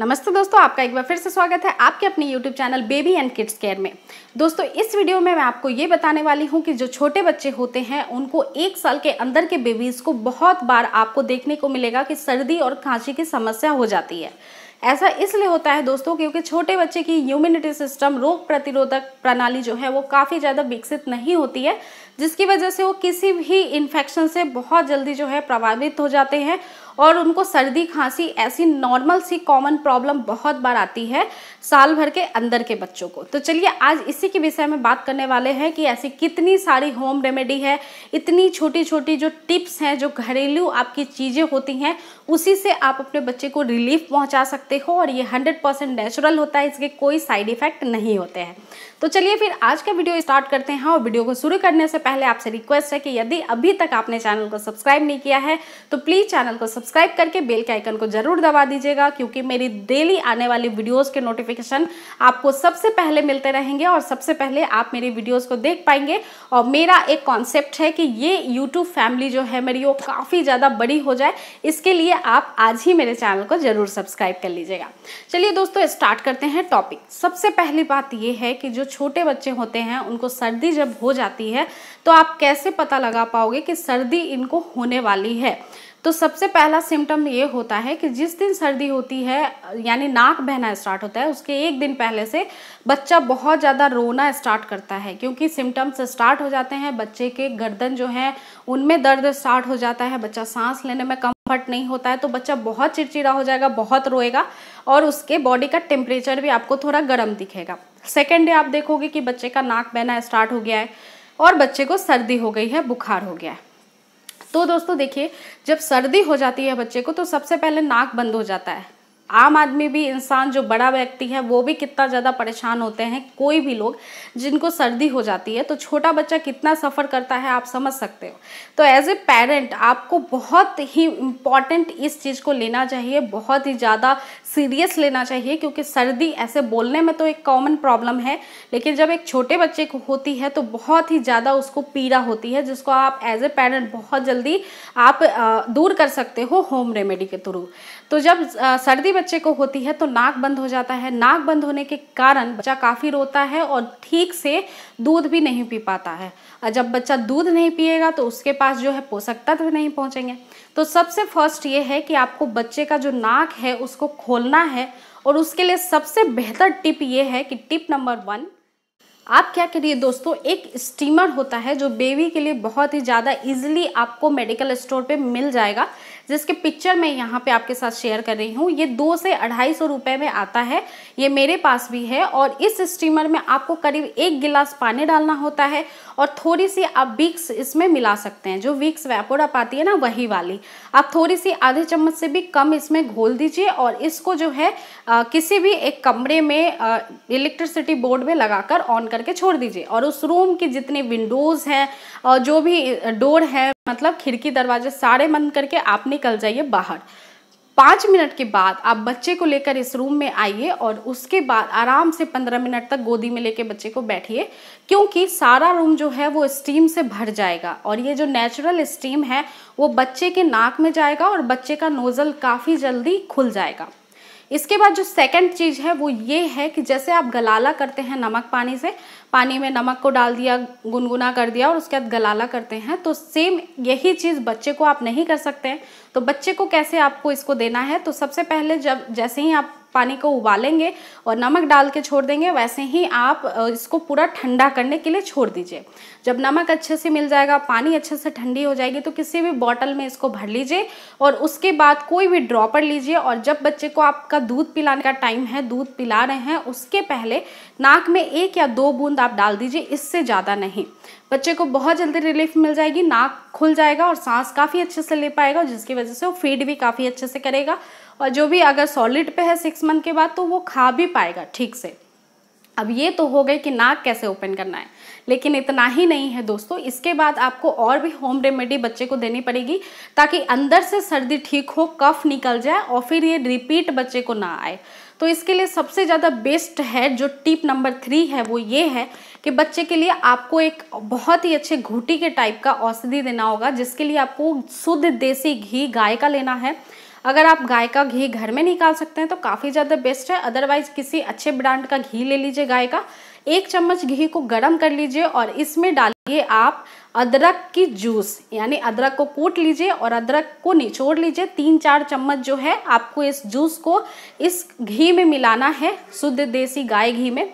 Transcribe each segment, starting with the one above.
नमस्ते दोस्तों आपका एक बार फिर से स्वागत है आपके अपने YouTube channel baby and kids care में दोस्तों इस वीडियो में मैं आपको ये बताने वाली हूँ कि जो छोटे बच्चे होते हैं उनको एक साल के अंदर के बेबीज़ को बहुत बार आपको देखने को मिलेगा कि सर्दी और खांसी की समस्या हो जाती है ऐसा इसलिए होता है दोस्तों क्योंकि छोटे बच्चे की इम्यूनिटी सिस्टम रोग प्रतिरोधक प्रणाली जो है वो काफ़ी ज़्यादा विकसित नहीं होती है जिसकी वजह से वो किसी भी इन्फेक्शन से बहुत जल्दी जो है प्रभावित हो जाते हैं और उनको सर्दी खांसी ऐसी नॉर्मल सी कॉमन प्रॉब्लम बहुत बार आती है साल भर के अंदर के बच्चों को तो चलिए आज इसी के विषय में बात करने वाले हैं कि ऐसी कितनी सारी होम रेमेडी है इतनी छोटी छोटी जो टिप्स हैं जो घरेलू आपकी चीज़ें होती हैं उसी से आप अपने बच्चे को रिलीफ पहुँचा सकते हो और ये हंड्रेड परसेंट नेचुरल होता है इसके कोई साइड इफेक्ट नहीं होते हैं तो चलिए फिर आज का वीडियो स्टार्ट करते हैं और वीडियो को शुरू करने से पहले आपसे रिक्वेस्ट है कि यदि अभी तक आपने चैनल को सब्सक्राइब नहीं किया है तो प्लीज़ चैनल को सब्सक्राइब करके बेल के आइकन को जरूर दबा दीजिएगा क्योंकि मेरी डेली आने वाली वीडियोज़ के नोटिफिकेशन आपको सबसे पहले मिलते रहेंगे और सबसे पहले आप मेरी वीडियोज़ को देख पाएंगे और मेरा एक कॉन्सेप्ट है कि ये यूट्यूब फैमिली जो है मेरी वो काफ़ी ज़्यादा बड़ी हो जाए इसके लिए आप आज ही मेरे चैनल को ज़रूर सब्सक्राइब कर लीजिएगा चलिए दोस्तों स्टार्ट करते हैं टॉपिक सबसे पहली बात ये है कि जो छोटे बच्चे होते हैं उनको सर्दी जब हो जाती है तो आप कैसे पता लगा पाओगे कि सर्दी इनको होने वाली है तो सबसे पहला सिम्टम ये होता है कि जिस दिन सर्दी होती है यानी नाक बहना स्टार्ट होता है उसके एक दिन पहले से बच्चा बहुत ज़्यादा रोना स्टार्ट करता है क्योंकि सिम्टम्स स्टार्ट हो जाते हैं बच्चे के गर्दन जो है उनमें दर्द स्टार्ट हो जाता है बच्चा सांस लेने में कम कम्फर्ट नहीं होता है तो बच्चा बहुत चिड़चिड़ा हो जाएगा बहुत रोएगा और उसके बॉडी का टेम्परेचर भी आपको थोड़ा गर्म दिखेगा सेकेंड डे आप देखोगे कि बच्चे का नाक बहना स्टार्ट हो गया है और बच्चे को सर्दी हो गई है बुखार हो गया है तो दोस्तों देखिए जब सर्दी हो जाती है बच्चे को तो सबसे पहले नाक बंद हो जाता है आम आदमी भी इंसान जो बड़ा व्यक्ति है वो भी कितना ज़्यादा परेशान होते हैं कोई भी लोग जिनको सर्दी हो जाती है तो छोटा बच्चा कितना सफ़र करता है आप समझ सकते हो तो एज ए पेरेंट आपको बहुत ही इम्पॉर्टेंट इस चीज़ को लेना चाहिए बहुत ही ज़्यादा सीरियस लेना चाहिए क्योंकि सर्दी ऐसे बोलने में तो एक कॉमन प्रॉब्लम है लेकिन जब एक छोटे बच्चे को होती है तो बहुत ही ज़्यादा उसको पीड़ा होती है जिसको आप एज ए पेरेंट बहुत जल्दी आप दूर कर सकते हो होम रेमेडी के थ्रू तो जब सर्दी बच्चे को होती है तो नाक बंद हो जाता है नाक बंद होने के कारण बच्चा काफ़ी रोता है और ठीक से दूध भी नहीं पी पाता है और जब बच्चा दूध नहीं पिएगा तो उसके पास जो है पोषक तत्व नहीं पहुँचेंगे तो सबसे फर्स्ट ये है कि आपको बच्चे का जो नाक है उसको खोलना है और उसके लिए सबसे बेहतर टिप ये है कि टिप नंबर वन आप क्या करिए दोस्तों एक स्टीमर होता है जो बेबी के लिए बहुत ही ज़्यादा इजीली आपको मेडिकल स्टोर पे मिल जाएगा जिसके पिक्चर मैं यहाँ पे आपके साथ शेयर कर रही हूँ ये दो से अढ़ाई सौ रुपये में आता है ये मेरे पास भी है और इस स्टीमर में आपको करीब एक गिलास पानी डालना होता है और थोड़ी सी आप विक्स इसमें मिला सकते हैं जो विक्स वेपोर आप आती है ना वही वाली आप थोड़ी सी आधे चम्मच से भी कम इसमें घोल दीजिए और इसको जो है आ, किसी भी एक कमरे में इलेक्ट्रिसिटी बोर्ड में लगाकर ऑन करके छोड़ दीजिए और उस रूम की जितनी विंडोज़ हैं और जो भी डोर है मतलब खिड़की दरवाजे सारे बंद करके आप निकल जाइए बाहर पाँच मिनट के बाद आप बच्चे को लेकर इस रूम में आइए और उसके बाद आराम से पंद्रह मिनट तक गोदी में लेके बच्चे को बैठिए क्योंकि सारा रूम जो है वो स्टीम से भर जाएगा और ये जो नेचुरल स्टीम है वो बच्चे के नाक में जाएगा और बच्चे का नोज़ल काफ़ी जल्दी खुल जाएगा इसके बाद जो सेकंड चीज़ है वो ये है कि जैसे आप गलाला करते हैं नमक पानी से पानी में नमक को डाल दिया गुनगुना कर दिया और उसके बाद गलाला करते हैं तो सेम यही चीज़ बच्चे को आप नहीं कर सकते हैं तो बच्चे को कैसे आपको इसको देना है तो सबसे पहले जब जैसे ही आप पानी को उबालेंगे और नमक डाल के छोड़ देंगे वैसे ही आप इसको पूरा ठंडा करने के लिए छोड़ दीजिए जब नमक अच्छे से मिल जाएगा पानी अच्छे से ठंडी हो जाएगी तो किसी भी बॉटल में इसको भर लीजिए और उसके बाद कोई भी ड्रॉपर लीजिए और जब बच्चे को आपका दूध पिलाने का टाइम है दूध पिला रहे हैं उसके पहले नाक में एक या दो बूंद आप डाल दीजिए इससे ज़्यादा नहीं बच्चे को बहुत जल्दी रिलीफ मिल जाएगी नाक खुल जाएगा और सांस काफ़ी अच्छे से ले पाएगा जिसकी वजह से वो फीड भी काफ़ी अच्छे से करेगा और जो भी अगर सॉलिड पे है सिक्स मंथ के बाद तो वो खा भी पाएगा ठीक से अब ये तो हो गए कि नाक कैसे ओपन करना है लेकिन इतना ही नहीं है दोस्तों इसके बाद आपको और भी होम रेमेडी बच्चे को देनी पड़ेगी ताकि अंदर से सर्दी ठीक हो कफ निकल जाए और फिर ये रिपीट बच्चे को ना आए तो इसके लिए सबसे ज़्यादा बेस्ट है जो टिप नंबर थ्री है वो ये है कि बच्चे के लिए आपको एक बहुत ही अच्छे घूटी के टाइप का औषधि देना होगा जिसके लिए आपको शुद्ध देसी घी गाय का लेना है अगर आप गाय का घी घर में निकाल सकते हैं तो काफ़ी ज़्यादा बेस्ट है अदरवाइज़ किसी अच्छे ब्रांड का घी ले लीजिए गाय का एक चम्मच घी को गर्म कर लीजिए और इसमें डालिए आप अदरक की जूस यानी अदरक को कूट लीजिए और अदरक को निचोड़ लीजिए तीन चार चम्मच जो है आपको इस जूस को इस घी में मिलाना है शुद्ध देसी गाय घी में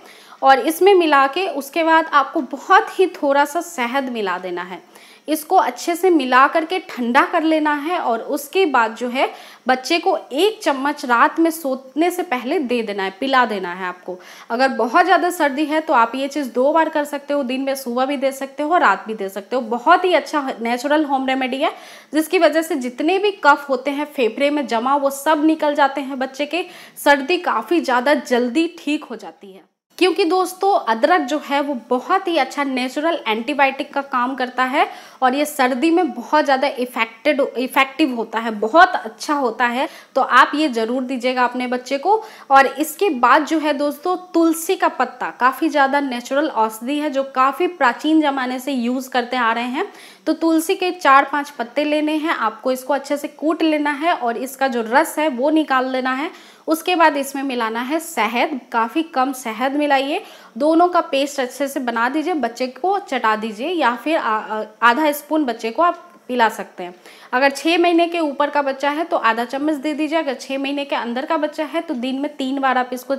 और इसमें मिला के उसके बाद आपको बहुत ही थोड़ा सा शहद मिला देना है इसको अच्छे से मिला करके ठंडा कर लेना है और उसके बाद जो है बच्चे को एक चम्मच रात में सोने से पहले दे देना है पिला देना है आपको अगर बहुत ज़्यादा सर्दी है तो आप ये चीज़ दो बार कर सकते हो दिन में सुबह भी दे सकते हो रात भी दे सकते हो बहुत ही अच्छा नेचुरल होम रेमेडी है जिसकी वजह से जितने भी कफ होते हैं फेफड़े में जमा वो सब निकल जाते हैं बच्चे के सर्दी काफ़ी ज़्यादा जल्दी ठीक हो जाती है क्योंकि दोस्तों अदरक जो है वो बहुत ही अच्छा नेचुरल एंटीबायोटिक का काम करता है और ये सर्दी में बहुत ज़्यादा इफेक्टेड इफेक्टिव होता है बहुत अच्छा होता है तो आप ये ज़रूर दीजिएगा अपने बच्चे को और इसके बाद जो है दोस्तों तुलसी का पत्ता काफ़ी ज़्यादा नेचुरल औषधि है जो काफ़ी प्राचीन ज़माने से यूज़ करते आ रहे हैं तो तुलसी के चार पाँच पत्ते लेने हैं आपको इसको अच्छे से कूट लेना है और इसका जो रस है वो निकाल लेना है उसके बाद इसमें मिलाना है शहद काफ़ी कम शहद मिलाइए दोनों का पेस्ट अच्छे से बना दीजिए बच्चे को चटा दीजिए या फिर आ, आधा स्पून बच्चे को आप पिला सकते हैं अगर छः महीने के ऊपर का बच्चा है तो आधा चम्मच दे दीजिए अगर छः महीने के अंदर का बच्चा है तो दिन में तीन बार आप इसको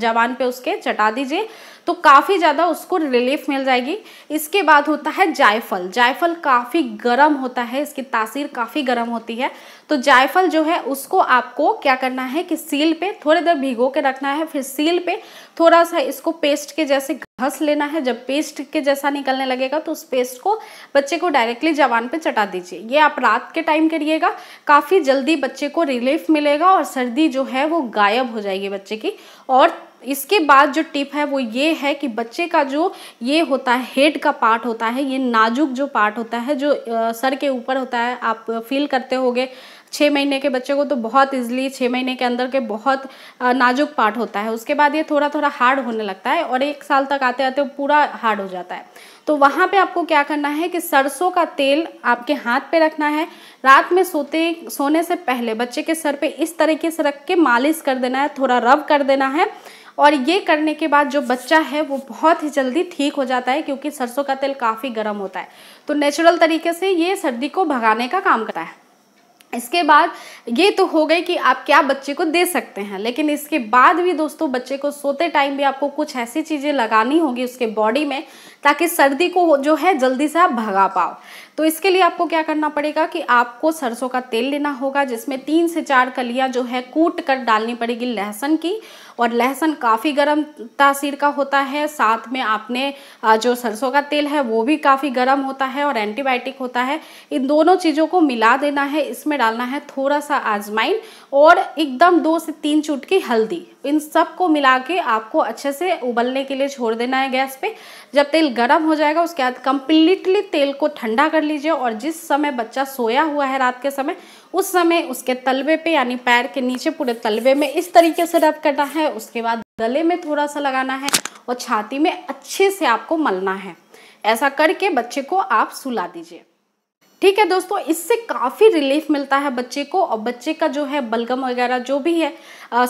जवान पे उसके चटा दीजिए तो काफ़ी ज़्यादा उसको रिलीफ मिल जाएगी इसके बाद होता है जायफल जायफल काफ़ी गर्म होता है इसकी तासीर काफ़ी गर्म होती है तो जायफल जो है उसको आपको क्या करना है कि सील पे थोड़ी देर भिगो के रखना है फिर सील पे थोड़ा सा इसको पेस्ट के जैसे घस लेना है जब पेस्ट के जैसा निकलने लगेगा तो उस पेस्ट को बच्चे को डायरेक्टली जवान पे चटा दीजिए ये आप रात रात के टाइम करिएगा काफ़ी जल्दी बच्चे को रिलीफ मिलेगा और सर्दी जो है वो गायब हो जाएगी बच्चे की और इसके बाद जो टिप है वो ये है कि बच्चे का जो ये होता है हेड का पार्ट होता है ये नाजुक जो पार्ट होता है जो सर के ऊपर होता है आप फील करते होगे छः महीने के बच्चे को तो बहुत ईजिली छः महीने के अंदर के बहुत नाजुक पार्ट होता है उसके बाद ये थोड़ा थोड़ा हार्ड होने लगता है और एक साल तक आते आते पूरा हार्ड हो जाता है तो वहाँ पे आपको क्या करना है कि सरसों का तेल आपके हाथ पे रखना है रात में सोते सोने से पहले बच्चे के सर पे इस तरीके से रख के मालिश कर देना है थोड़ा रब कर देना है और ये करने के बाद जो बच्चा है वो बहुत ही जल्दी ठीक हो जाता है क्योंकि सरसों का तेल काफ़ी गर्म होता है तो नेचुरल तरीके से ये सर्दी को भगाने का काम करता है इसके बाद ये तो हो गए कि आप क्या बच्चे को दे सकते हैं लेकिन इसके बाद भी दोस्तों बच्चे को सोते टाइम भी आपको कुछ ऐसी चीज़ें लगानी होगी उसके बॉडी में ताकि सर्दी को जो है जल्दी से आप भगा पाओ तो इसके लिए आपको क्या करना पड़ेगा कि आपको सरसों का तेल लेना होगा जिसमें तीन से चार कलियाँ जो है कूट कर डालनी पड़ेगी लहसुन की और लहसुन काफ़ी गर्म तासीर का होता है साथ में आपने जो सरसों का तेल है वो भी काफ़ी गर्म होता है और एंटीबायोटिक होता है इन दोनों चीज़ों को मिला देना है इसमें डालना है थोड़ा सा आजमाइन और एकदम दो से तीन चुटकी हल्दी इन सब को मिला के आपको अच्छे से उबलने के लिए छोड़ देना है गैस पे जब तेल गर्म हो जाएगा उसके बाद कम्प्लीटली तेल को ठंडा कर लीजिए और जिस समय बच्चा सोया हुआ है रात के समय उस समय उसके तलवे पे यानी पैर के नीचे पूरे तलवे में इस तरीके से रब करना है उसके बाद गले में थोड़ा सा लगाना है और छाती में अच्छे से आपको मलना है ऐसा करके बच्चे को आप सुला दीजिए ठीक है दोस्तों इससे काफ़ी रिलीफ मिलता है बच्चे को और बच्चे का जो है बलगम वगैरह जो भी है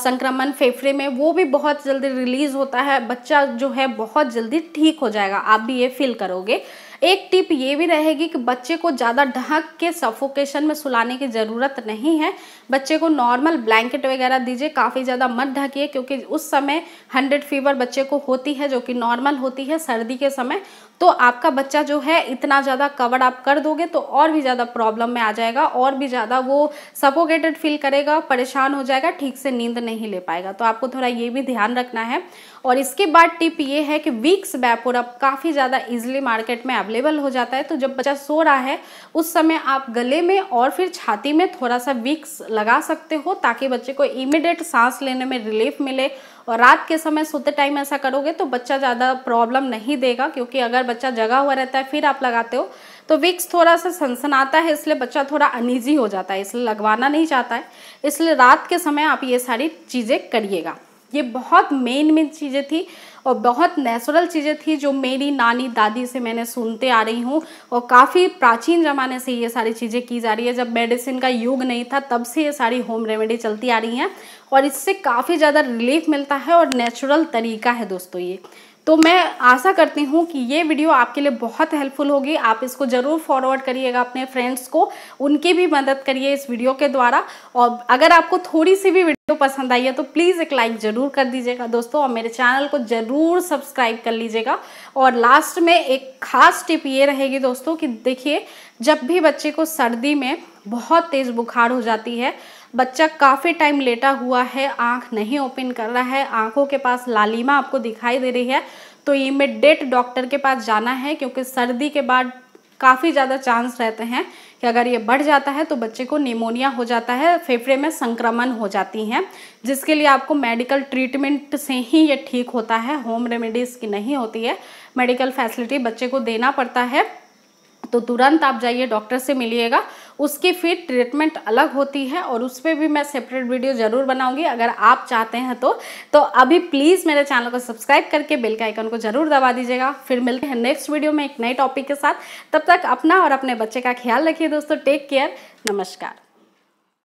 संक्रमण फेफड़े में वो भी बहुत जल्दी रिलीज होता है बच्चा जो है बहुत जल्दी ठीक हो जाएगा आप भी ये फील करोगे एक टिप ये भी रहेगी कि बच्चे को ज़्यादा ढक के सफोकेशन में सुलाने की ज़रूरत नहीं है बच्चे को नॉर्मल ब्लैंकेट वगैरह दीजिए काफ़ी ज़्यादा मत ढकिए क्योंकि उस समय हंड्रेड फीवर बच्चे को होती है जो कि नॉर्मल होती है सर्दी के समय तो आपका बच्चा जो है इतना ज़्यादा कवर आप कर दोगे तो और भी ज़्यादा प्रॉब्लम में आ जाएगा और भी ज़्यादा वो सपोगेटेड फील करेगा परेशान हो जाएगा ठीक से नींद नहीं ले पाएगा तो आपको थोड़ा ये भी ध्यान रखना है और इसके बाद टिप ये है कि वीक्स बैपोर अब काफ़ी ज़्यादा इजिली मार्केट में अवेलेबल हो जाता है तो जब बच्चा सो रहा है उस समय आप गले में और फिर छाती में थोड़ा सा वीक्स लगा सकते हो ताकि बच्चे को इमिडिएट सांस लेने में रिलीफ मिले और रात के समय सोते टाइम ऐसा करोगे तो बच्चा ज़्यादा प्रॉब्लम नहीं देगा क्योंकि अगर बच्चा जगा हुआ रहता है फिर आप लगाते हो तो विक्स थोड़ा सा सनसनाता है इसलिए बच्चा थोड़ा अनईजी हो जाता है इसलिए लगवाना नहीं चाहता है इसलिए रात के समय आप ये सारी चीज़ें करिएगा ये बहुत मेन मेन चीज़ें थी और बहुत नेचुरल चीज़ें थी जो मेरी नानी दादी से मैंने सुनते आ रही हूँ और काफ़ी प्राचीन ज़माने से ये सारी चीज़ें की जा रही है जब मेडिसिन का युग नहीं था तब से ये सारी होम रेमेडी चलती आ रही हैं और इससे काफ़ी ज़्यादा रिलीफ मिलता है और नेचुरल तरीका है दोस्तों ये तो मैं आशा करती हूँ कि ये वीडियो आपके लिए बहुत हेल्पफुल होगी आप इसको ज़रूर फॉरवर्ड करिएगा अपने फ्रेंड्स को उनकी भी मदद करिए इस वीडियो के द्वारा और अगर आपको थोड़ी सी भी वीडियो पसंद आई है तो प्लीज़ एक लाइक ज़रूर कर दीजिएगा दोस्तों और मेरे चैनल को ज़रूर सब्सक्राइब कर लीजिएगा और लास्ट में एक खास टिप ये रहेगी दोस्तों कि देखिए जब भी बच्चे को सर्दी में बहुत तेज़ बुखार हो जाती है बच्चा काफ़ी टाइम लेटा हुआ है आंख नहीं ओपन कर रहा है आंखों के पास लालिमा आपको दिखाई दे रही है तो इमिडेट डॉक्टर के पास जाना है क्योंकि सर्दी के बाद काफ़ी ज़्यादा चांस रहते हैं कि अगर ये बढ़ जाता है तो बच्चे को निमोनिया हो जाता है फेफड़े में संक्रमण हो जाती हैं जिसके लिए आपको मेडिकल ट्रीटमेंट से ही ये ठीक होता है होम रेमेडीज़ की नहीं होती है मेडिकल फैसिलिटी बच्चे को देना पड़ता है तो तुरंत आप जाइए डॉक्टर से मिलिएगा उसकी फिर ट्रीटमेंट अलग होती है और उस पर भी मैं सेपरेट वीडियो ज़रूर बनाऊंगी अगर आप चाहते हैं तो तो अभी प्लीज़ मेरे चैनल को सब्सक्राइब करके बेल के आइकन को ज़रूर दबा दीजिएगा फिर मिलते हैं नेक्स्ट वीडियो में एक नए टॉपिक के साथ तब तक अपना और अपने बच्चे का ख्याल रखिए दोस्तों टेक केयर नमस्कार